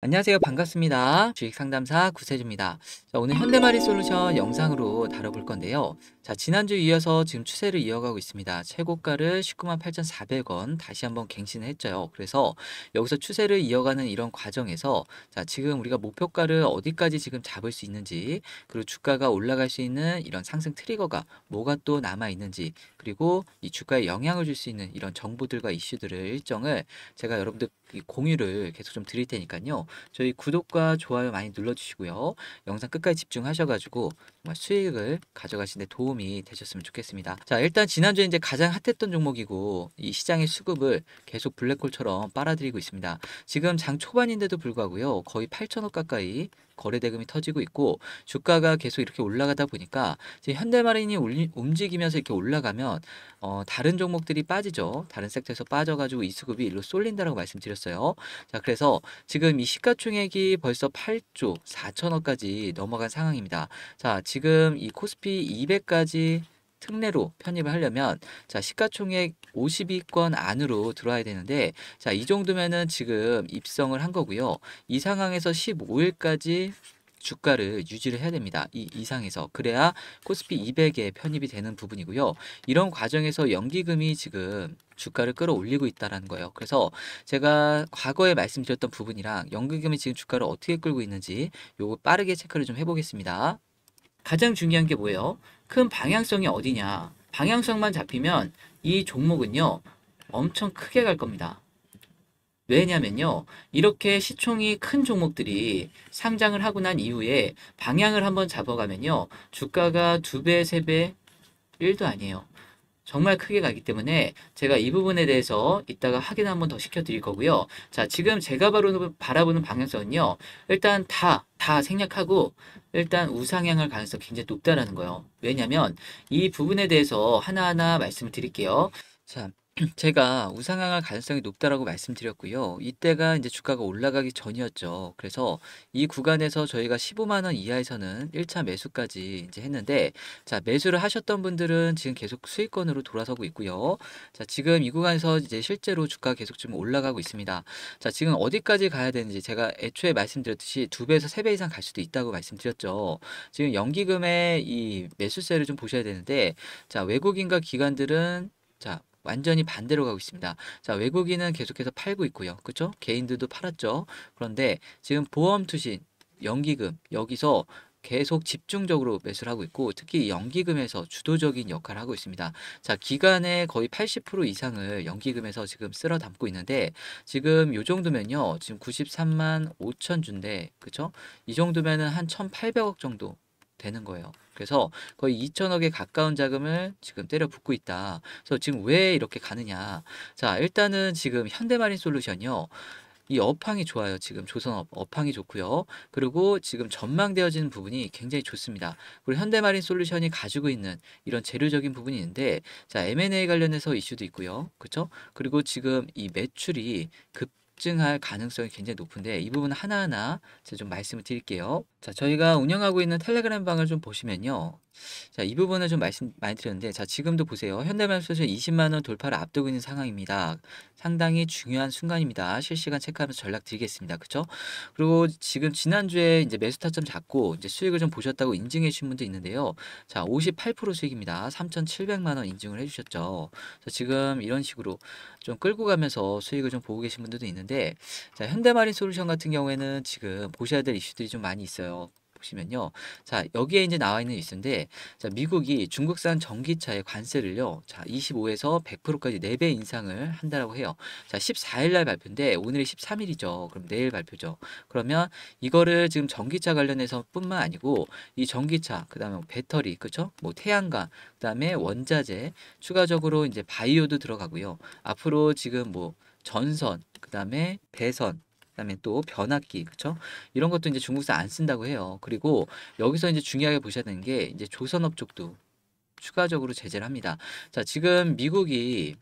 안녕하세요 반갑습니다 주식상담사 구세주입니다 자, 오늘 현대마리솔루션 영상으로 다뤄볼 건데요 자 지난주 이어서 지금 추세를 이어가고 있습니다 최고가를 19만 8,400원 다시 한번 갱신을 했죠 그래서 여기서 추세를 이어가는 이런 과정에서 자 지금 우리가 목표가를 어디까지 지금 잡을 수 있는지 그리고 주가가 올라갈 수 있는 이런 상승 트리거가 뭐가 또 남아있는지 그리고 이 주가에 영향을 줄 수 있는 이런 정보들과 이슈들을 일정을 제가 여러분들 공유를 계속 좀 드릴 테니까요 저희 구독과 좋아요 많이 눌러주시고요. 영상 끝까지 집중하셔가지고 정말 수익을 가져가시는 데 도움이 되셨으면 좋겠습니다. 자 일단 지난주에 이제 가장 핫했던 종목이고 이 시장의 수급을 계속 블랙홀처럼 빨아들이고 있습니다. 지금 장 초반인데도 불구하고요. 거의 8천억 가까이 거래 대금이 터지고 있고 주가가 계속 이렇게 올라가다 보니까 현대마린이 움직이면서 이렇게 올라가면 어, 다른 종목들이 빠지죠. 다른 섹터에서 빠져가지고 이수급이 일로 쏠린다라고 말씀드렸어요. 자 그래서 지금 이 시가총액이 벌써 8조 4천억까지 넘어간 상황입니다. 자 지금 이 코스피 200까지 특례로 편입을 하려면 자 시가총액 52건 안으로 들어와야 되는데 자이 정도면은 지금 입성을 한 거고요. 이 상황에서 15일까지 주가를 유지를 해야 됩니다. 이 이상에서 그래야 코스피 200에 편입이 되는 부분이고요. 이런 과정에서 연기금이 지금 주가를 끌어올리고 있다라는 거예요. 그래서 제가 과거에 말씀드렸던 부분이랑 연기금이 지금 주가를 어떻게 끌고 있는지 요거 빠르게 체크를 좀 해보겠습니다. 가장 중요한 게 뭐예요? 큰 방향성이 어디냐. 방향성만 잡히면 이 종목은요. 엄청 크게 갈 겁니다. 왜냐면요. 이렇게 시총이 큰 종목들이 상장을 하고 난 이후에 방향을 한번 잡아가면요. 주가가 두배세배 1도 아니에요. 정말 크게 가기 때문에 제가 이 부분에 대해서 이따가 확인 한번 더 시켜드릴 거고요. 자, 지금 제가 바로 바라보는 방향성은요. 일단 다, 다 생략하고 일단 우상향을 가능성 굉장히 높다라는 거예요. 왜냐면 이 부분에 대해서 하나하나 말씀을 드릴게요. 자, 제가 우상향할 가능성이 높다라고 말씀드렸고요. 이때가 이제 주가가 올라가기 전이었죠. 그래서 이 구간에서 저희가 15만 원 이하에서는 1차 매수까지 이제 했는데 자, 매수를 하셨던 분들은 지금 계속 수익권으로 돌아서고 있고요. 자, 지금 이 구간에서 이제 실제로 주가 계속 지 올라가고 있습니다. 자, 지금 어디까지 가야 되는지 제가 애초에 말씀드렸듯이 두 배에서 세 배 이상 갈 수도 있다고 말씀드렸죠. 지금 연기금의 이 매수세를 좀 보셔야 되는데 자, 외국인과 기관들은 자, 완전히 반대로 가고 있습니다. 자, 외국인은 계속해서 팔고 있고요. 그렇 개인들도 팔았죠. 그런데 지금 보험 투신 연기금 여기서 계속 집중적으로 매수를 하고 있고 특히 연기금에서 주도적인 역할을 하고 있습니다. 자 기간의 거의 80% 이상을 연기금에서 지금 쓸어 담고 있는데 지금 요 정도면요 지금 93만 5천 주인데 그쵸? 이정도면한 1,800억 정도 되는 거예요. 그래서 거의 2천억에 가까운 자금을 지금 때려 붓고 있다. 그래서 지금 왜 이렇게 가느냐. 자, 일단은 지금 현대마린 솔루션이요. 이 업황이 좋아요. 지금 조선업 업황이 좋고요. 그리고 지금 전망되어지는 부분이 굉장히 좋습니다. 그리고 현대마린 솔루션이 가지고 있는 이런 재료적인 부분이 있는데 자, M&A 관련해서 이슈도 있고요. 그렇죠? 그리고 지금 이 매출이 급 급증할 가능성이 굉장히 높은데 이 부분 하나하나 제가 좀 말씀을 드릴게요. 자, 저희가 운영하고 있는 텔레그램 방을 좀 보시면요. 자, 이 부분을 좀 말씀 많이 드렸는데 자, 지금도 보세요. 현대말소서 20만 원 돌파를 앞두고 있는 상황입니다. 상당히 중요한 순간입니다. 실시간 체크하면서 전략 드리겠습니다. 그렇죠 그리고 지금 지난주에 이제 매수 타점 잡고 이제 수익을 좀 보셨다고 인증해 주신 분도 있는데요. 자, 58% 수익입니다. 3,700만원 인증을 해 주셨죠. 지금 이런 식으로 좀 끌고 가면서 수익을 좀 보고 계신 분들도 있는데, 자, 현대마린 솔루션 같은 경우에는 지금 보셔야 될 이슈들이 좀 많이 있어요. 보시면요. 자, 여기에 이제 나와 있는 뉴스인데, 자, 미국이 중국산 전기차의 관세를요, 자, 25에서 100%까지 4배 인상을 한다라고 해요. 자, 14일날 발표인데, 오늘이 13일이죠. 그럼 내일 발표죠. 그러면 이거를 지금 전기차 관련해서 뿐만 아니고, 이 전기차, 그 다음에 뭐 배터리, 그쵸? 뭐 태양광, 그 다음에 원자재, 추가적으로 이제 바이오도 들어가고요. 앞으로 지금 뭐 전선, 그 다음에 배선, 그다음에 또 변압기 그렇죠? 이런 것도 이제 중국에서안 쓴다고 해요. 그리고 여기서 이제 중요하게 보셔야 되는 게 이제 조선업 쪽도 추가적으로 제재를 합니다. 자, 지금 미국이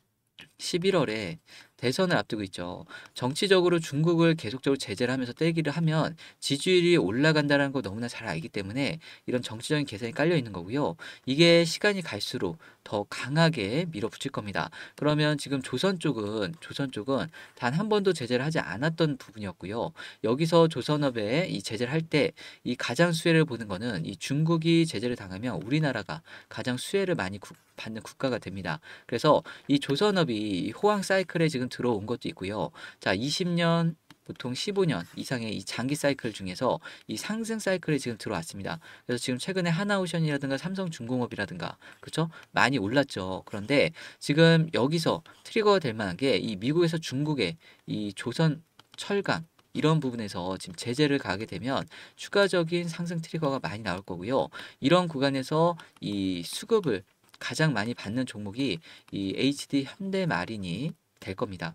11월에 대선을 앞두고 있죠. 정치적으로 중국을 계속적으로 제재를 하면서 떼기를 하면 지지율이 올라간다는 거 너무나 잘 알기 때문에 이런 정치적인 계산이 깔려 있는 거고요. 이게 시간이 갈수록 더 강하게 밀어붙일 겁니다. 그러면 지금 조선 쪽은 조선 쪽은 단 한 번도 제재를 하지 않았던 부분이었고요. 여기서 조선업에 이 제재를 할 때 이 가장 수혜를 보는 거는 이 중국이 제재를 당하면 우리나라가 가장 수혜를 많이 받는 국가가 됩니다. 그래서 이조선업이 호황 사이클에 지금 지금 들어온 것도 있고요. 자, 20년 보통 15년 이상의 이 장기 사이클 중에서 이 상승 사이클이 지금 들어왔습니다. 그래서 지금 최근에 하나오션이라든가 삼성중공업이라든가 그렇죠? 많이 올랐죠. 그런데 지금 여기서 트리거가 될 만한 게 이 미국에서 중국의 이 조선 철강 이런 부분에서 지금 제재를 가게 되면 추가적인 상승 트리거가 많이 나올 거고요. 이런 구간에서 이 수급을 가장 많이 받는 종목이 이 HD 현대마린이 될 겁니다.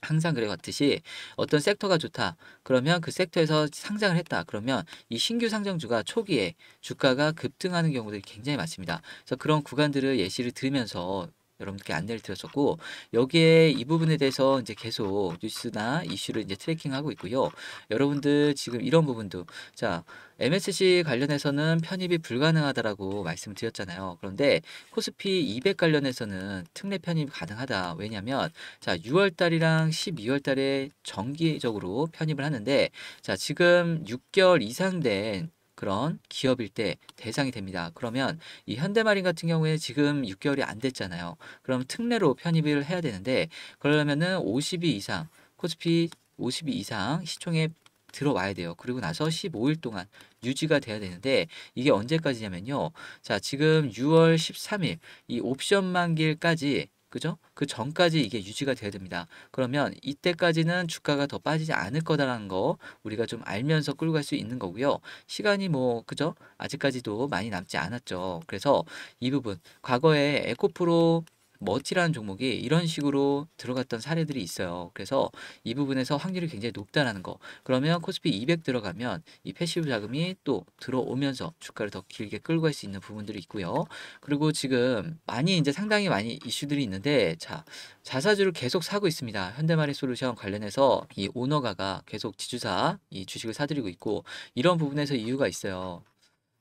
항상 그래 왔듯이 어떤 섹터가 좋다 그러면 그 섹터에서 상장을 했다 그러면 이 신규 상장주가 초기에 주가가 급등하는 경우들이 굉장히 많습니다. 그래서 그런 구간들을 예시를 들으면서 여러분께 안내를 드렸었고 여기에 이 부분에 대해서 이제 계속 뉴스나 이슈를 이제 트래킹하고 있고요. 여러분들 지금 이런 부분도 자 MSC 관련해서는 편입이 불가능하다라고 말씀드렸잖아요. 그런데 코스피 200 관련해서는 특례 편입 가능하다. 왜냐하면 자 6월 달이랑 12월 달에 정기적으로 편입을 하는데 자 지금 6개월 이상 된 그런 기업일 때 대상이 됩니다. 그러면 이 현대마린 같은 경우에 지금 6개월이 안 됐잖아요. 그럼 특례로 편입을 해야 되는데 그러려면은 5 0이 이상 코스피 5 0이 이상 시총에 들어와야 돼요. 그리고 나서 15일 동안 유지가 돼야 되는데 이게 언제까지냐면요. 자, 지금 6월 13일 이 옵션 만기일까지 그죠? 그 전까지 이게 유지가 돼야 됩니다. 그러면 이때까지는 주가가 더 빠지지 않을 거다라는 거 우리가 좀 알면서 끌고 갈 수 있는 거고요. 시간이 뭐 그죠? 아직까지도 많이 남지 않았죠. 그래서 이 부분 과거에 에코프로 머티라는 종목이 이런 식으로 들어갔던 사례들이 있어요. 그래서 이 부분에서 확률이 굉장히 높다라는 거. 그러면 코스피 200 들어가면 이 패시브 자금이 또 들어오면서 주가를 더 길게 끌고 갈 수 있는 부분들이 있고요. 그리고 지금 많이 이제 상당히 많이 이슈들이 있는데 자 자사주를 계속 사고 있습니다. 현대마리 솔루션 관련해서 이 오너가가 계속 지주사 이 주식을 사들이고 있고 이런 부분에서 이유가 있어요.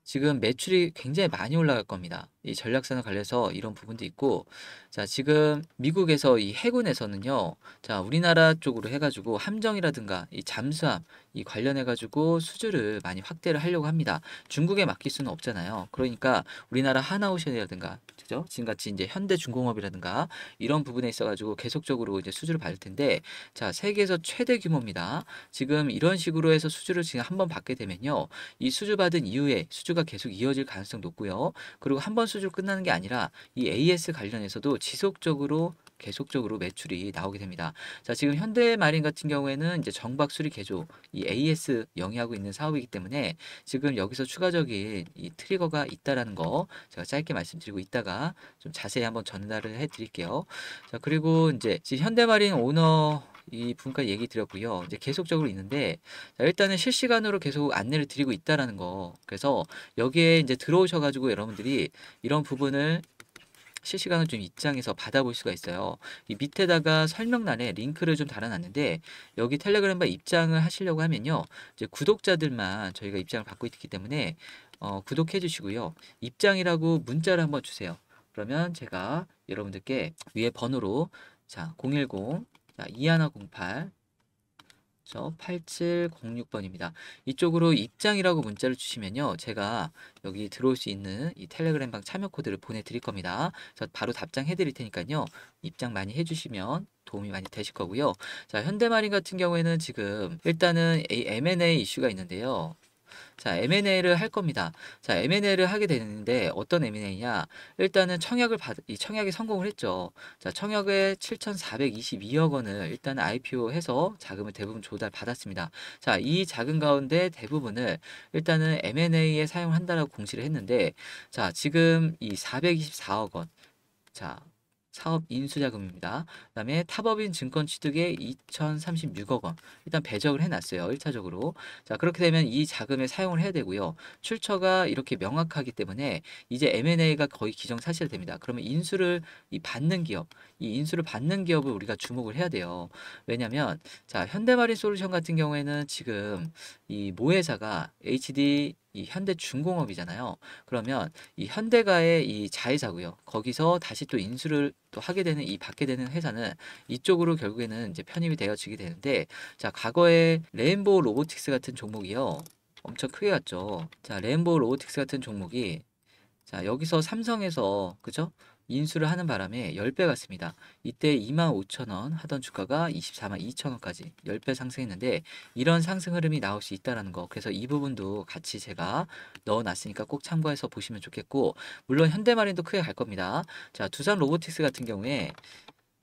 지금 매출이 굉장히 많이 올라갈 겁니다. 이 전략선을 관련해서 이런 부분도 있고 자 지금 미국에서 이 해군에서는요 자 우리나라 쪽으로 해가지고 함정이라든가 이 잠수함 이 관련해가지고 수주를 많이 확대를 하려고 합니다 중국에 맡길 수는 없잖아요 그러니까 우리나라 하나오션이라든가 그죠 지금같이 이제 현대중공업이라든가 이런 부분에 있어가지고 계속적으로 이제 수주를 받을 텐데 자 세계에서 최대 규모입니다 지금 이런 식으로 해서 수주를 지금 한 번 받게 되면요 이 수주 받은 이후에 수주가 계속 이어질 가능성 높고요 그리고 한번 수주로 끝나는 게 아니라 이 AS 관련해서도 지속적으로 계속적으로 매출이 나오게 됩니다. 자, 지금 현대마린 같은 경우에는 이제 정박 수리 개조 이 AS 영위하고 있는 사업이기 때문에 지금 여기서 추가적인 이 트리거가 있다라는 거 제가 짧게 말씀드리고 있다가 좀 자세히 한번 전달을 해 드릴게요. 자, 그리고 이제 지금 현대마린 오너 이 부분까지 얘기 드렸고요. 이제 계속적으로 있는데 자, 일단은 실시간으로 계속 안내를 드리고 있다라는 거. 그래서 여기에 이제 들어오셔가지고 여러분들이 이런 부분을 실시간으로 좀 입장해서 받아볼 수가 있어요. 이 밑에다가 설명란에 링크를 좀 달아놨는데 여기 텔레그램바 입장을 하시려고 하면요. 이제 구독자들만 저희가 입장을 받고 있기 때문에 어, 구독해 주시고요. 입장이라고 문자를 한번 주세요. 그러면 제가 여러분들께 위에 번호로 자, 010 자, 2108. 저 8706번입니다. 이쪽으로 입장이라고 문자를 주시면요. 제가 여기 들어올 수 있는 이 텔레그램 방 참여 코드를 보내드릴 겁니다. 저 바로 답장해 드릴 테니까요. 입장 많이 해주시면 도움이 많이 되실 거고요. 자, 현대마린 같은 경우에는 지금 일단은 M&A 이슈가 있는데요. 자, M&A를 할 겁니다. 자, M&A를 하게 되는데 어떤 M&A냐? 일단은 청약을 받, 이 청약이 성공을 했죠. 자, 청약에 7,422억 원을 일단 IPO해서 자금을 대부분 조달 받았습니다. 자, 이 자금 가운데 대부분을 일단은 M&A에 사용한다라고 공시를 했는데, 자, 지금 이 424억 원, 자, 사업 인수자금입니다. 그 다음에 타법인 증권 취득에 2,036억 원 일단 배정을 해놨어요. 1차적으로. 자 그렇게 되면 이 자금을 사용을 해야 되고요. 출처가 이렇게 명확하기 때문에 이제 M&A가 거의 기정사실됩니다. 그러면 인수를 이 받는 기업, 이 인수를 받는 기업을 우리가 주목을 해야 돼요. 왜냐하면 자 현대마린 솔루션 같은 경우에는 지금 이 모회사가 HD 이 현대중공업이잖아요. 그러면 이 현대가의 이 자회사고요. 거기서 다시 또 인수를 또 하게 되는 이 받게 되는 회사는 이쪽으로 결국에는 이제 편입이 되어지게 되는데 자 과거에 레인보우 로보틱스 같은 종목이요. 엄청 크게 갔죠. 자 레인보우 로보틱스 같은 종목이 자 여기서 삼성에서 그죠? 인수를 하는 바람에 10배 갔습니다. 이때 25,000원 하던 주가가 242,000원까지 10배 상승했는데 이런 상승 흐름이 나올 수 있다는 거 그래서 이 부분도 같이 제가 넣어놨으니까 꼭 참고해서 보시면 좋겠고 물론 현대마린도 크게 갈 겁니다. 자 두산 로보틱스 같은 경우에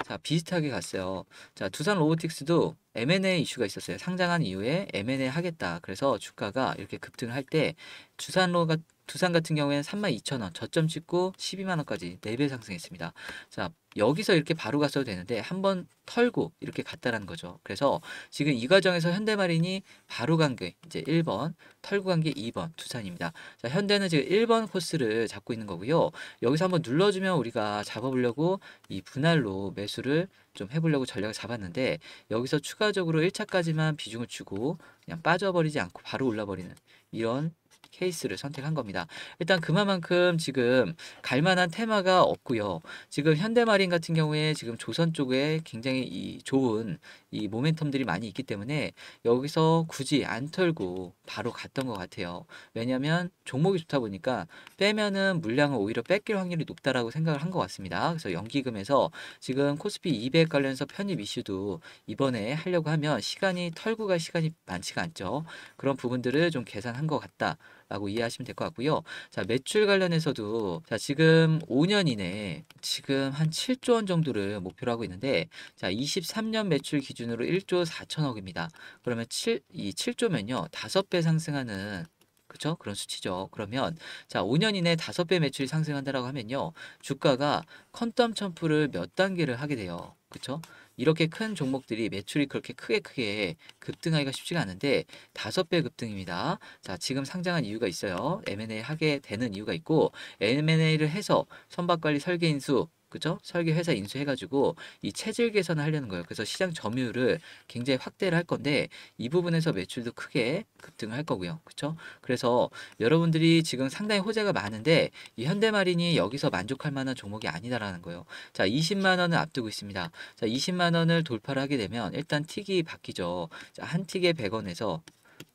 자 비슷하게 갔어요. 자 두산 로보틱스도 M&A 이슈가 있었어요. 상장한 이후에 M&A 하겠다. 그래서 주가가 이렇게 급등을 할 때 주산로가 두산 같은 경우에는 32,000원 저점 찍고 12만원까지 4배 상승했습니다. 자 여기서 이렇게 바로 갔어도 되는데 한번 털고 이렇게 갔다라는 거죠. 그래서 지금 이 과정에서 현대마린이 바로 간 게 이제 1번 털고 간 게 2번 두산입니다. 자 현대는 지금 1번 코스를 잡고 있는 거고요. 여기서 한번 눌러주면 우리가 잡아보려고 이 분할로 매수를 좀 해보려고 전략을 잡았는데 여기서 추가적으로 1차까지만 비중을 주고 그냥 빠져버리지 않고 바로 올라버리는 이런 케이스를 선택한 겁니다. 일단 그만큼 지금 갈만한 테마가 없고요. 지금 현대마린 같은 경우에 지금 조선 쪽에 굉장히 이 좋은 이 모멘텀들이 많이 있기 때문에 여기서 굳이 안 털고 바로 갔던 것 같아요. 왜냐하면 종목이 좋다 보니까 빼면은 물량을 오히려 뺏길 확률이 높다라고 생각을 한 것 같습니다. 그래서 연기금에서 지금 코스피 200 관련해서 편입 이슈도 이번에 하려고 하면 시간이 털고 갈 시간이 많지가 않죠. 그런 부분들을 좀 계산한 것 같다. 라고 이해하시면 될 것 같고요. 자, 매출 관련해서도 자, 지금 5년 이내에 지금 한 7조 원 정도를 목표로 하고 있는데 자, 23년 매출 기준으로 1조 4천억입니다. 그러면 7, 이 7조면요. 5배 상승하는 그쵸 그런 수치죠. 그러면 자 5년 이내 5배 매출이 상승한다라고 하면요. 주가가 컨텀 점프를 몇 단계를 하게 돼요. 그쵸 이렇게 큰 종목들이 매출이 그렇게 크게 크게 급등하기가 쉽지가 않은데 다섯 배 급등입니다. 자, 지금 상장한 이유가 있어요. M&A 하게 되는 이유가 있고 M&A를 해서 선박관리 설계인수 그죠? 설계 회사 인수해가지고 이 체질 개선을 하려는 거예요. 그래서 시장 점유율을 굉장히 확대를 할 건데 이 부분에서 매출도 크게 급등할 을 거고요. 그렇죠? 그래서 여러분들이 지금 상당히 호재가 많은데 이 현대마린이 여기서 만족할 만한 종목이 아니다라는 거예요. 자, 20만 원을 앞두고 있습니다. 자, 20만 원을 돌파를 하게 되면 일단 틱이 바뀌죠. 자, 한 틱에 100원에서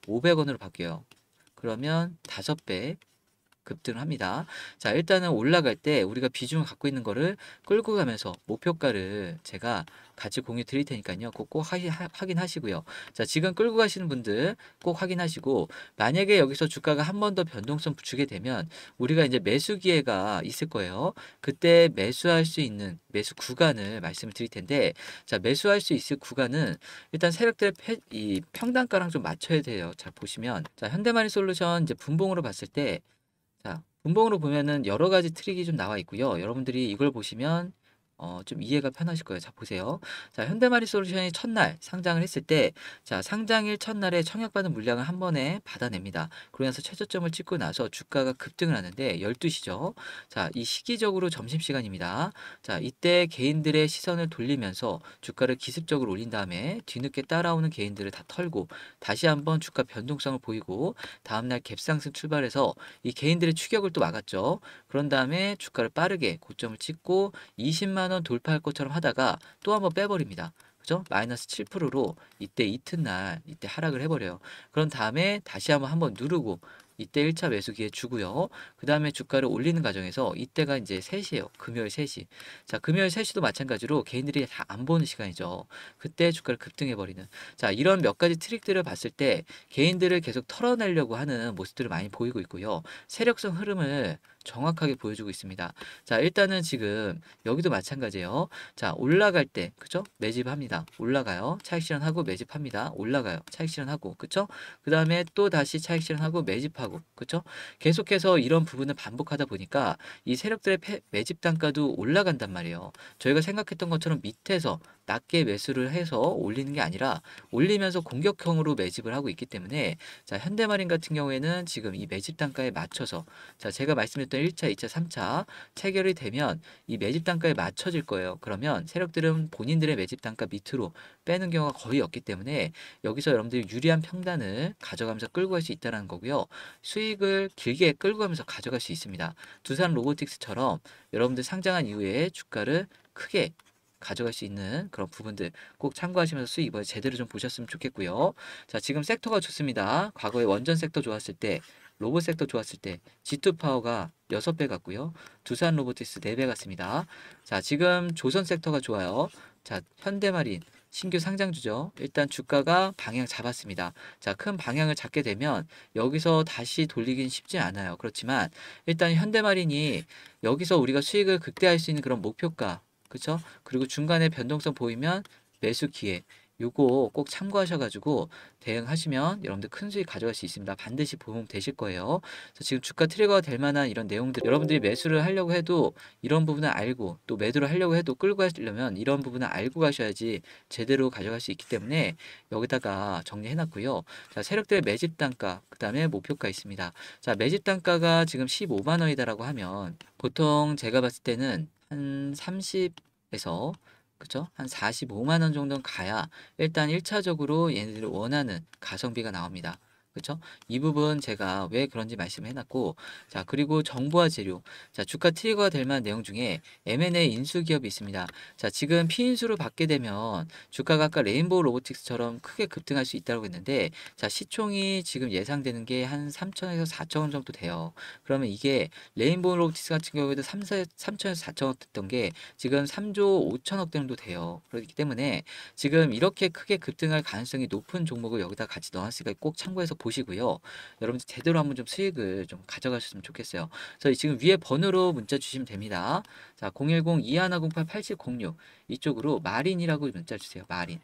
500원으로 바뀌어요. 그러면 5배, 급등 합니다. 자, 일단은 올라갈 때 우리가 비중을 갖고 있는 거를 끌고 가면서 목표가를 제가 같이 공유 드릴 테니까요. 꼭, 꼭 확인하시고요. 자, 지금 끌고 가시는 분들 꼭 확인하시고 만약에 여기서 주가가 한 번 더 변동성 부추게 되면 우리가 이제 매수 기회가 있을 거예요. 그때 매수할 수 있는 매수 구간을 말씀을 드릴 텐데 자, 매수할 수 있을 구간은 일단 세력들의 패, 이 평단가랑 좀 맞춰야 돼요. 자, 보시면 자, 현대마니 솔루션 이제 분봉으로 봤을 때 자, 분봉으로 보면은 여러 가지 트릭이 좀 나와 있고요. 여러분들이 이걸 보시면 어, 좀 이해가 편하실 거예요. 자, 보세요. 자, 현대마리 솔루션이 첫날 상장을 했을 때, 자, 상장일 첫날에 청약받은 물량을 한 번에 받아냅니다. 그러면서 최저점을 찍고 나서 주가가 급등을 하는데, 12시죠. 자, 이 시기적으로 점심시간입니다. 자, 이때 개인들의 시선을 돌리면서 주가를 기습적으로 올린 다음에 뒤늦게 따라오는 개인들을 다 털고, 다시 한번 주가 변동성을 보이고, 다음날 갭상승 출발해서 이 개인들의 추격을 또 막았죠. 그런 다음에 주가를 빠르게 고점을 찍고, 20만원 3만원 돌파할 것처럼 하다가 또 한번 빼버립니다. 그죠? 마이너스 7%로 이때 이튿날 이때 하락을 해버려요. 그런 다음에 다시 한번 한번 누르고 이때 1차 매수기에 주고요. 그 다음에 주가를 올리는 과정에서 이때가 이제 3시예요. 금요일 3시. 자, 금요일 3시도 마찬가지로 개인들이 다 안 보는 시간이죠. 그때 주가를 급등해버리는. 자, 이런 몇 가지 트릭들을 봤을 때 개인들을 계속 털어내려고 하는 모습들을 많이 보이고 있고요. 세력성 흐름을 정확하게 보여주고 있습니다. 자, 일단은 지금 여기도 마찬가지예요. 자, 올라갈 때, 그쵸 매집합니다. 올라가요. 차익 실현하고 매집합니다. 올라가요. 차익 실현하고, 그쵸? 그 다음에 또 다시 차익 실현하고 매집하고, 그쵸? 계속해서 이런 부분을 반복하다 보니까 이 세력들의 패, 매집 단가도 올라간단 말이에요. 저희가 생각했던 것처럼 밑에서 낮게 매수를 해서 올리는 게 아니라 올리면서 공격형으로 매집을 하고 있기 때문에 자, 현대마린 같은 경우에는 지금 이 매집 단가에 맞춰서 자, 제가 말씀드렸던 어떤 1차, 2차, 3차 체결이 되면 이 매집 단가에 맞춰질 거예요. 그러면 세력들은 본인들의 매집 단가 밑으로 빼는 경우가 거의 없기 때문에 여기서 여러분들이 유리한 평단을 가져가면서 끌고 갈 수 있다는 거고요. 수익을 길게 끌고 가면서 가져갈 수 있습니다. 두산 로보틱스처럼 여러분들 상장한 이후에 주가를 크게 가져갈 수 있는 그런 부분들 꼭 참고하시면서 수익 이번에 제대로 좀 보셨으면 좋겠고요. 자, 지금 섹터가 좋습니다. 과거에 원전 섹터 좋았을 때 로봇 섹터 좋았을 때 G2 파워가 6배 같고요 두산 로보티스 4배 같습니다 자, 지금 조선 섹터가 좋아요. 자, 현대마린 신규 상장주죠. 일단 주가가 방향 잡았습니다. 자, 큰 방향을 잡게 되면 여기서 다시 돌리긴 쉽지 않아요. 그렇지만 일단 현대마린이 여기서 우리가 수익을 극대화할 수 있는 그런 목표가 그렇죠? 그리고 중간에 변동성 보이면 매수 기회 요거 꼭 참고하셔가지고 대응하시면 여러분들 큰 수익 가져갈 수 있습니다. 반드시 보험 되실 거예요. 그래서 지금 주가 트리거가 될 만한 이런 내용들 여러분들이 매수를 하려고 해도 이런 부분을 알고 또 매도를 하려고 해도 끌고 가시려면 이런 부분을 알고 가셔야지 제대로 가져갈 수 있기 때문에 여기다가 정리해놨고요. 자 세력들의 매집 단가 그 다음에 목표가 있습니다. 자 매집 단가가 지금 15만 원이다라고 하면 보통 제가 봤을 때는 한 30에서 그죠한 45만원 정도는 가야 일단 1차적으로 얘네들이 원하는 가성비가 나옵니다. 그렇죠? 이 부분 제가 왜 그런지 말씀을 해놨고 자 그리고 정보화 재료 자 주가 트리거가 될 만한 내용 중에 M&A 인수 기업이 있습니다. 자 지금 피인수를 받게 되면 주가가 아까 레인보우 로보틱스처럼 크게 급등할 수 있다고 했는데 자 시총이 지금 예상되는 게 한 3천에서 4천 원 정도 돼요. 그러면 이게 레인보우 로보틱스 같은 경우에도 3, 3천에서 4천 원 됐던 게 지금 3조 5천억 정도 돼요. 그렇기 때문에 지금 이렇게 크게 급등할 가능성이 높은 종목을 여기다 같이 넣어놨으니까 꼭 참고해서 보시고요. 여러분들 제대로 한번 좀 수익을 좀 가져가셨으면 좋겠어요. 저 지금 위에 번호로 문자 주시면 됩니다. 자, 010-2108-8706 이쪽으로 마린이라고 문자 주세요. 마린.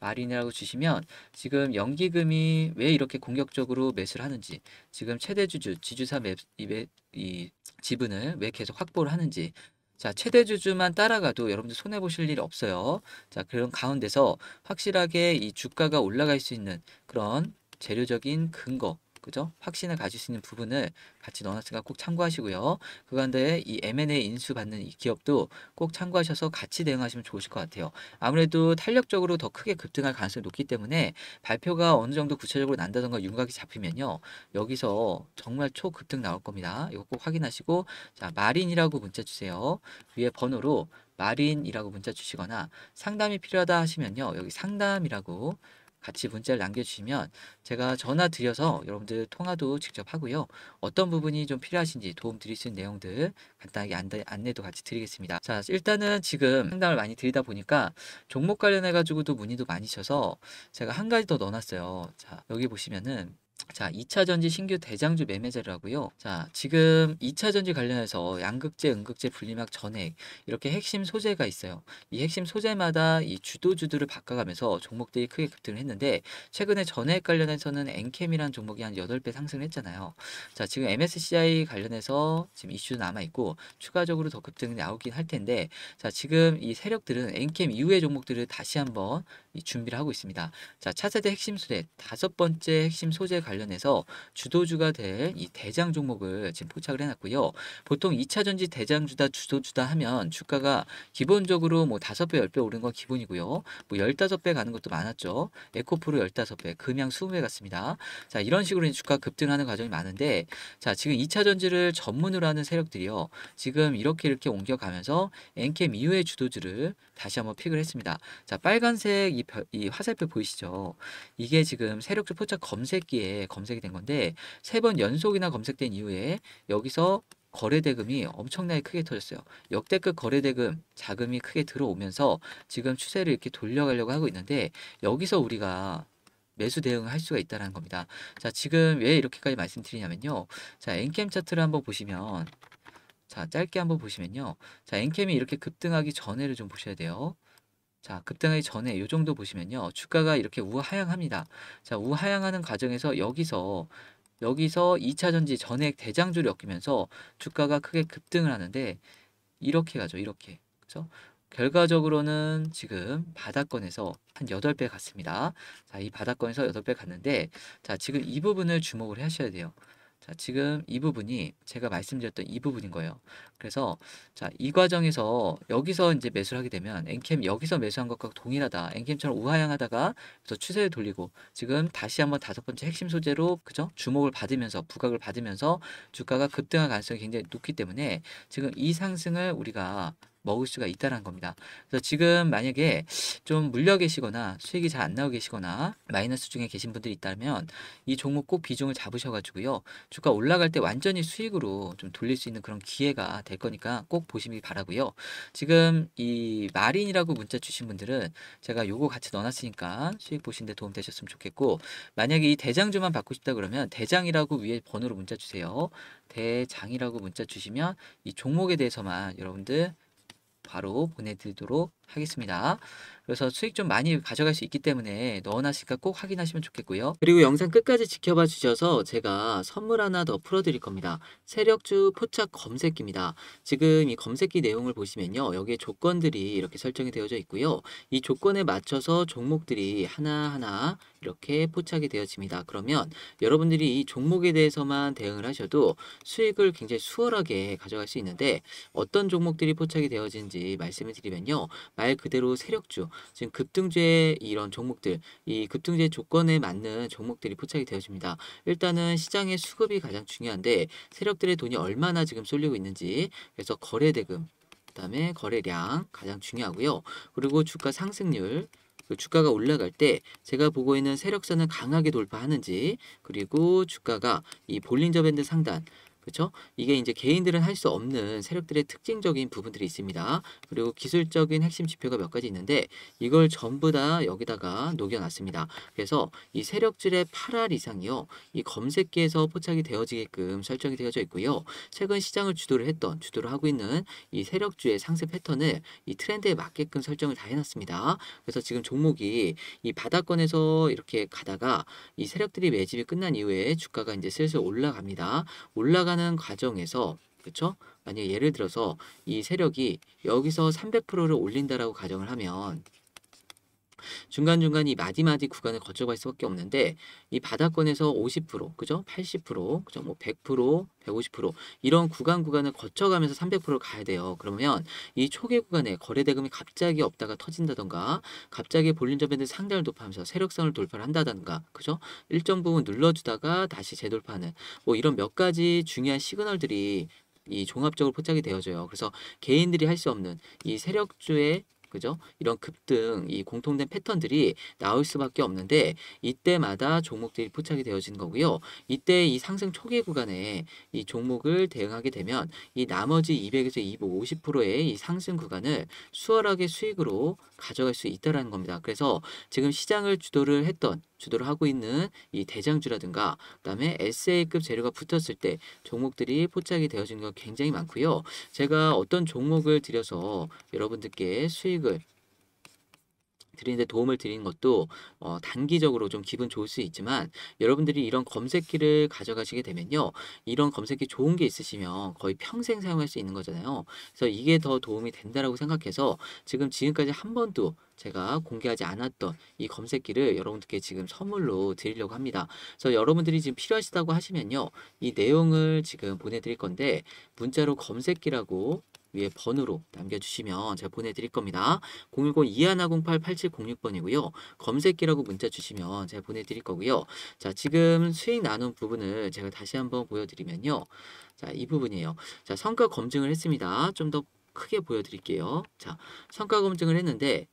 마린이라고 주시면 지금 연기금이 왜 이렇게 공격적으로 매수를 하는지 지금 최대 주주 지주사 매, 이, 이 지분을 왜 계속 확보를 하는지 자 최대 주주만 따라가도 여러분들 손해 보실 일 없어요. 자 그런 가운데서 확실하게 이 주가가 올라갈 수 있는 그런 재료적인 근거 그죠? 확신을 가질 수 있는 부분을 같이 넣어놨으니까 꼭 참고하시고요. 그간데 이 M&A 인수 받는 이 기업도 꼭 참고하셔서 같이 대응하시면 좋으실 것 같아요. 아무래도 탄력적으로 더 크게 급등할 가능성이 높기 때문에 발표가 어느 정도 구체적으로 난다던가 윤곽이 잡히면요. 여기서 정말 초급등 나올 겁니다. 이거 꼭 확인하시고 자 마린이라고 문자 주세요. 위에 번호로 마린이라고 문자 주시거나 상담이 필요하다 하시면요. 여기 상담이라고 같이 문자를 남겨주시면 제가 전화 드려서 여러분들 통화도 직접 하고요. 어떤 부분이 좀 필요하신지 도움 드릴 수 있는 내용들 간단하게 안내, 안내도 같이 드리겠습니다. 자, 일단은 지금 상담을 많이 드리다 보니까 종목 관련해가지고도 문의도 많이 셔서 제가 한 가지 더 넣어놨어요. 자, 여기 보시면은 자, 2차 전지 신규 대장주 매매자라고요 자, 지금 2차 전지 관련해서 양극재, 음극재, 분리막, 전액 이렇게 핵심 소재가 있어요. 이 핵심 소재마다 이 주도주들을 바꿔가면서 종목들이 크게 급등을 했는데 최근에 전액 관련해서는 엔캠이란 종목이 한 8배 상승을 했잖아요. 자, 지금 MSCI 관련해서 지금 이슈도 남아 있고 추가적으로 더 급등이 나오긴 할 텐데 자, 지금 이 세력들은 엔캠 이후의 종목들을 다시 한번 준비를 하고 있습니다. 자, 차세대 핵심 소재 다섯 번째 핵심 소재 가 관련해서 주도주가 될이 대장 종목을 지금 포착을 해놨고요. 보통 2차전지 대장주다 주도주다 하면 주가가 기본적으로 뭐 5배, 10배 오른 건 기본이고요. 뭐 15배 가는 것도 많았죠. 에코프로 15배, 금양 20배 갔습니다. 자, 이런 식으로 주가 급등하는 과정이 많은데 자, 지금 2차전지를 전문으로 하는 세력들이요. 지금 이렇게 이렇게 옮겨가면서 엔캠 이후의 주도주를 다시 한번 픽을 했습니다. 자, 빨간색 이, 이 화살표 보이시죠? 이게 지금 세력주 포착 검색기에 검색이 된 건데 세 번 연속이나 검색된 이후에 여기서 거래 대금이 엄청나게 크게 터졌어요. 역대급 거래 대금 자금이 크게 들어오면서 지금 추세를 이렇게 돌려가려고 하고 있는데 여기서 우리가 매수 대응을 할 수가 있다는 겁니다. 자, 지금 왜 이렇게까지 말씀드리냐면요. 자, 엔캠 차트를 한번 보시면 자, 짧게 한번 보시면요. 자, 엔캠이 이렇게 급등하기 전에를 좀 보셔야 돼요. 자, 급등하기 전에 이 정도 보시면요. 주가가 이렇게 우하향합니다. 자, 우하향하는 과정에서 여기서 여기서 2차 전지 전액 대장주를 엮이면서 주가가 크게 급등을 하는데 이렇게 가죠. 이렇게. 그죠 결과적으로는 지금 바닥권에서 한 8배 갔습니다. 자, 이 바닥권에서 8배 갔는데 자, 지금 이 부분을 주목을 하셔야 돼요. 자, 지금 이 부분이 제가 말씀드렸던 이 부분인 거예요. 그래서 자, 이 과정에서 여기서 이제 매수를 하게 되면 엔캠 여기서 매수한 것과 동일하다. 엔캠처럼 우하향하다가 그래서 추세를 돌리고 지금 다시 한번 다섯 번째 핵심 소재로 그죠? 주목을 받으면서 부각을 받으면서 주가가 급등할 가능성이 굉장히 높기 때문에 지금 이 상승을 우리가 먹을 수가 있다는 겁니다. 그래서 지금 만약에 좀 물려 계시거나 수익이 잘 안 나오 고 계시거나 마이너스 중에 계신 분들이 있다면 이 종목 꼭 비중을 잡으셔가지고요. 주가 올라갈 때 완전히 수익으로 좀 돌릴 수 있는 그런 기회가 될 거니까 꼭 보시길 바라고요. 지금 이 마린이라고 문자 주신 분들은 제가 요거 같이 넣어놨으니까 수익 보시는데 도움 되셨으면 좋겠고 만약에 이 대장주만 받고 싶다 그러면 대장이라고 위에 번호로 문자 주세요. 대장이라고 문자 주시면 이 종목에 대해서만 여러분들 바로 보내드리도록 하겠습니다. 그래서 수익 좀 많이 가져갈 수 있기 때문에 넣어놨으니까 꼭 확인하시면 좋겠고요. 그리고 영상 끝까지 지켜봐 주셔서 제가 선물 하나 더 풀어드릴 겁니다. 세력주 포착 검색기입니다. 지금 이 검색기 내용을 보시면요. 여기에 조건들이 이렇게 설정이 되어져 있고요. 이 조건에 맞춰서 종목들이 하나하나 이렇게 포착이 되어집니다. 그러면 여러분들이 이 종목에 대해서만 대응을 하셔도 수익을 굉장히 수월하게 가져갈 수 있는데 어떤 종목들이 포착이 되어진지 말씀을 드리면요. 말 그대로 세력주, 지금 급등주 이런 종목들, 이급등주 조건에 맞는 종목들이 포착이 되어집니다. 일단은 시장의 수급이 가장 중요한데 세력들의 돈이 얼마나 지금 쏠리고 있는지 그래서 거래 대금, 그다음에 거래량 가장 중요하고요. 그리고 주가 상승률 그 주가가 올라갈 때 제가 보고 있는 세력선을 강하게 돌파하는지 그리고 주가가 이 볼린저 밴드 상단 그렇죠? 이게 이제 개인들은 할 수 없는 세력들의 특징적인 부분들이 있습니다. 그리고 기술적인 핵심 지표가 몇 가지 있는데 이걸 전부 다 여기다가 녹여놨습니다. 그래서 이세력들의 8알 이상이요. 이 검색기에서 포착이 되어지게끔 설정이 되어져 있고요. 최근 시장을 주도를 했던, 주도를 하고 있는 이 세력주의 상세 패턴을 이 트렌드에 맞게끔 설정을 다 해놨습니다. 그래서 지금 종목이 이 바닥권에서 이렇게 가다가 이 세력들이 매집이 끝난 이후에 주가가 이제 슬슬 올라갑니다. 올라가는 하는 과정에서 그렇죠? 만약 예를 들어서 이 세력이 여기서 300%를 올린다라고 가정을 하면 중간중간 이 마디마디 구간을 거쳐갈 수밖에 없는데 이 바닥권에서 50% 그죠? 80% 그죠? 뭐100% 150% 이런 구간 구간을 거쳐가면서 300%를 가야 돼요. 그러면 이 초기 구간에 거래 대금이 갑자기 없다가 터진다던가 갑자기 볼린저 밴드 상단을 돌파하면서 세력선을 돌파를 한다던가 그죠? 일정 부분 눌러주다가 다시 재돌파하는 뭐 이런 몇 가지 중요한 시그널들이 이 종합적으로 포착이 되어져요. 그래서 개인들이 할 수 없는 이 세력주의 그죠? 이런 급등, 이 공통된 패턴들이 나올 수밖에 없는데 이때마다 종목들이 포착이 되어지는 거고요. 이때 이 상승 초기 구간에 이 종목을 대응하게 되면 이 나머지 200에서 250%의 이 상승 구간을 수월하게 수익으로 가져갈 수 있다라는 겁니다. 그래서 지금 시장을 주도를 했던 주도를 하고 있는 이 대장주라든가 그다음에 SA급 재료가 붙었을 때 종목들이 포착이 되어진 거 굉장히 많고요. 제가 어떤 종목을 들여서 여러분들께 수익을 드리는데 도움을 드리는 것도 어, 단기적으로 좀 기분 좋을 수 있지만 여러분들이 이런 검색기를 가져가시게 되면요. 이런 검색기 좋은 게 있으시면 거의 평생 사용할 수 있는 거잖아요. 그래서 이게 더 도움이 된다라고 생각해서 지금 지금까지 한 번도 제가 공개하지 않았던 이 검색기를 여러분들께 지금 선물로 드리려고 합니다. 그래서 여러분들이 지금 필요하시다고 하시면요. 이 내용을 지금 보내드릴 건데 문자로 검색기라고 위에 번호로 남겨주시면 제가 보내드릴 겁니다. 010-2108-8706번이고요. 검색기라고 문자 주시면 제가 보내드릴 거고요. 자, 지금 수익 나눈 부분을 제가 다시 한번 보여드리면요. 자, 이 부분이에요. 자, 성과 검증을 했습니다. 좀 더 크게 보여드릴게요. 자, 성과 검증을 했는데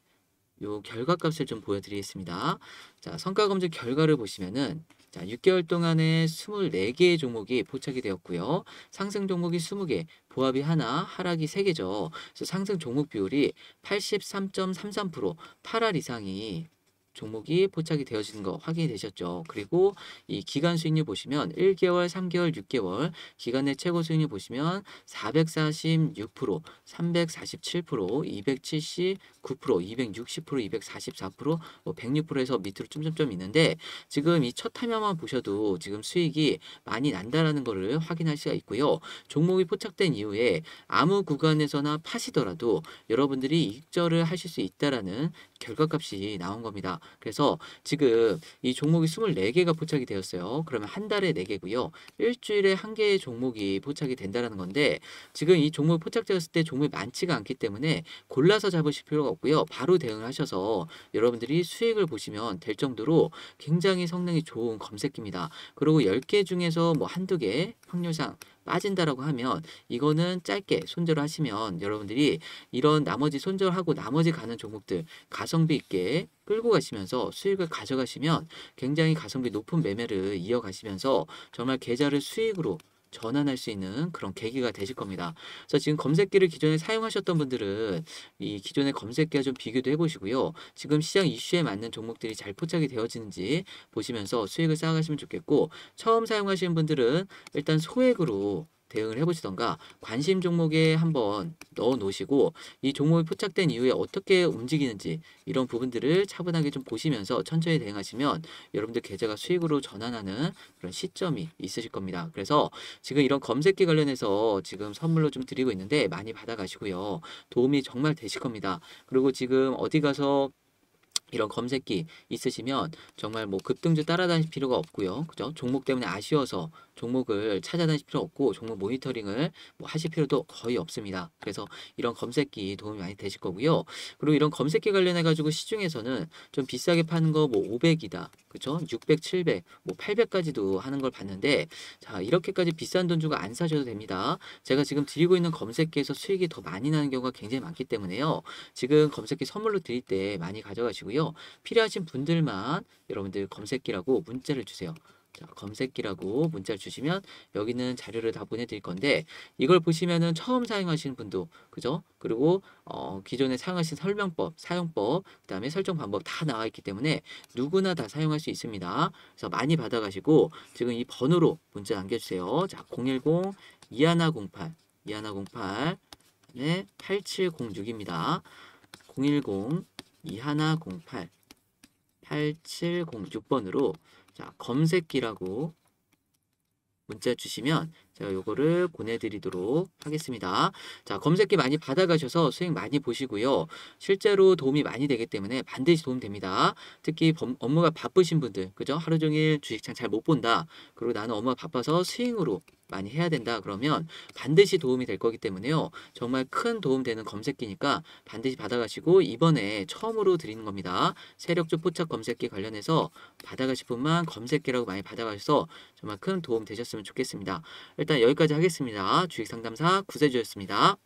요 결과값을 좀 보여드리겠습니다. 자, 성과검증 결과를 보시면은 자, 6개월 동안에 24개의 종목이 포착이 되었고요. 상승 종목이 20개, 보합이 하나, 하락이 3개죠. 그래서 상승 종목 비율이 83.33%, 8할 이상이 종목이 포착이 되어지는 거 확인이 되셨죠. 그리고 이 기간 수익률 보시면 1개월, 3개월, 6개월 기간의 최고 수익률 보시면 446%, 347%, 279%, 260%, 244%, 106%에서 밑으로 점점점 있는데 지금 이 첫 타면만 보셔도 지금 수익이 많이 난다라는 거를 확인할 수가 있고요. 종목이 포착된 이후에 아무 구간에서나 파시더라도 여러분들이 익절을 하실 수 있다라는 결과값이 나온 겁니다. 그래서 지금 이 종목이 24개가 포착이 되었어요. 그러면 한 달에 4개고요. 일주일에 한 개의 종목이 포착이 된다는 건데 지금 이 종목 포착되었을 때 종목이 많지가 않기 때문에 골라서 잡으실 필요가 없고요. 바로 대응을 하셔서 여러분들이 수익을 보시면 될 정도로 굉장히 성능이 좋은 검색기입니다. 그리고 10개 중에서 뭐 한두 개 확률상 빠진다라고 하면 이거는 짧게 손절을 하시면 여러분들이 이런 나머지 손절하고 나머지 가는 종목들 가성비 있게 끌고 가시면서 수익을 가져가시면 굉장히 가성비 높은 매매를 이어가시면서 정말 계좌를 수익으로 전환할 수 있는 그런 계기가 되실 겁니다. 그래서 지금 검색기를 기존에 사용하셨던 분들은 이 기존의 검색기와 좀 비교도 해보시고요. 지금 시장 이슈에 맞는 종목들이 잘 포착이 되어지는지 보시면서 수익을 쌓아가시면 좋겠고 처음 사용하시는 분들은 일단 소액으로 대응을 해보시던가 관심 종목에 한번 넣어 놓으시고 이 종목이 포착된 이후에 어떻게 움직이는지 이런 부분들을 차분하게 좀 보시면서 천천히 대응하시면 여러분들 계좌가 수익으로 전환하는 그런 시점이 있으실 겁니다. 그래서 지금 이런 검색기 관련해서 지금 선물로 좀 드리고 있는데 많이 받아가시고요. 도움이 정말 되실 겁니다. 그리고 지금 어디 가서 이런 검색기 있으시면 정말 뭐 급등주 따라다닐 필요가 없고요. 그죠? 종목 때문에 아쉬워서 종목을 찾아다닐 필요 없고 종목 모니터링을 뭐 하실 필요도 거의 없습니다. 그래서 이런 검색기 도움이 많이 되실 거고요. 그리고 이런 검색기 관련해 가지고 시중에서는 좀 비싸게 파는 거 뭐 500이다. 그쵸 600, 700, 뭐 800까지도 하는 걸 봤는데 자, 이렇게까지 비싼 돈 주고 안 사셔도 됩니다. 제가 지금 드리고 있는 검색기에서 수익이 더 많이 나는 경우가 굉장히 많기 때문에요. 지금 검색기 선물로 드릴 때 많이 가져가시고요. 필요하신 분들만 여러분들 검색기라고 문자를 주세요. 자, 검색기라고 문자를 주시면 여기는 자료를 다 보내드릴 건데 이걸 보시면은 처음 사용하시는 분도 그죠? 그리고 어, 기존에 사용하신 설명법, 사용법, 그 다음에 설정 방법 다 나와 있기 때문에 누구나 다 사용할 수 있습니다. 그래서 많이 받아가시고 지금 이 번호로 문자 남겨주세요. 자, 010 2108 2108 네, 8706입니다. 010 2108 8706번으로 자, 검색기라고 문자 주시면 제가 요거를 보내드리도록 하겠습니다. 자, 검색기 많이 받아가셔서 수행 많이 보시고요. 실제로 도움이 많이 되기 때문에 반드시 도움됩니다. 특히 범, 업무가 바쁘신 분들, 그죠? 하루 종일 주식창 잘 못 본다. 그리고 나는 업무가 바빠서 스윙으로 많이 해야 된다 그러면 반드시 도움이 될 거기 때문에요. 정말 큰 도움 되는 검색기니까 반드시 받아가시고 이번에 처음으로 드리는 겁니다. 세력주 포착 검색기 관련해서 받아가실 분만 검색기라고 많이 받아가셔서 정말 큰 도움 되셨으면 좋겠습니다. 일단 여기까지 하겠습니다. 주식상담사 구세주였습니다.